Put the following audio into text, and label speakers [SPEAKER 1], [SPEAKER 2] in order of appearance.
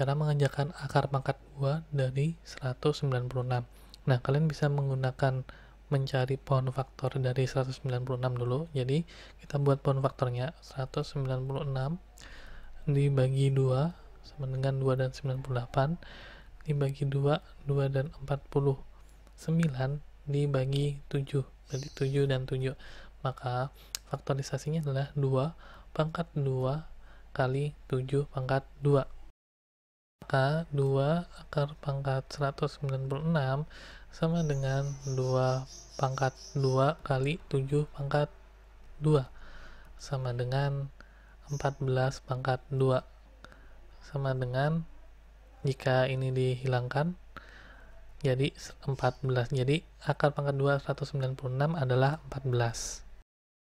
[SPEAKER 1] cara mengerjakan akar pangkat 2 dari 196. Nah, kalian bisa menggunakan mencari pohon faktor dari 196 dulu. Jadi, kita buat pohon faktornya 196 dibagi 2 sama dengan 2 dan 98 dibagi 2, 2 dan 49 dibagi 7. Jadi 7 dan 7. Maka faktorisasinya adalah 2 pangkat 2 kali 7 pangkat 2 maka 2 akar pangkat 196 sama dengan 2 pangkat 2 kali 7 pangkat 2 sama dengan 14 pangkat 2 sama dengan jika ini dihilangkan jadi 14 jadi akar pangkat 2 196 adalah 14